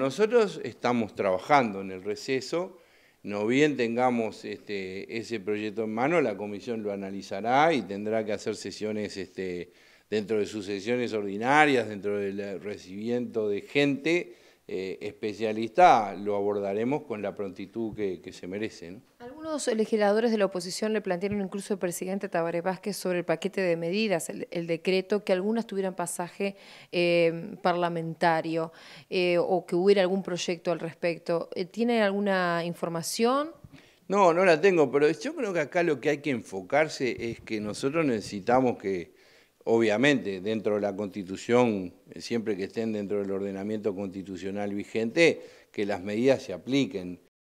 Nosotros estamos trabajando en el receso, no bien tengamos este, ese proyecto en mano, la comisión lo analizará y tendrá que hacer sesiones este, dentro de sus sesiones ordinarias, dentro del recibimiento de gente eh, especialista, lo abordaremos con la prontitud que, se merecen Algunos legisladores de la oposición le plantearon incluso al presidente Tabaré Vázquez sobre el paquete de medidas, el, decreto, que algunas tuvieran pasaje em, parlamentario eh, o que hubiera algún proyecto al respecto. Eh, ¿Tiene alguna información? No, no la tengo, pero yo creo que acá lo que hay que enfocarse es que nosotros necesitamos que obviamente dentro de la Constitución, eh, siempre que estén dentro del ordenamiento constitucional vigente, que las medidas se apliquen.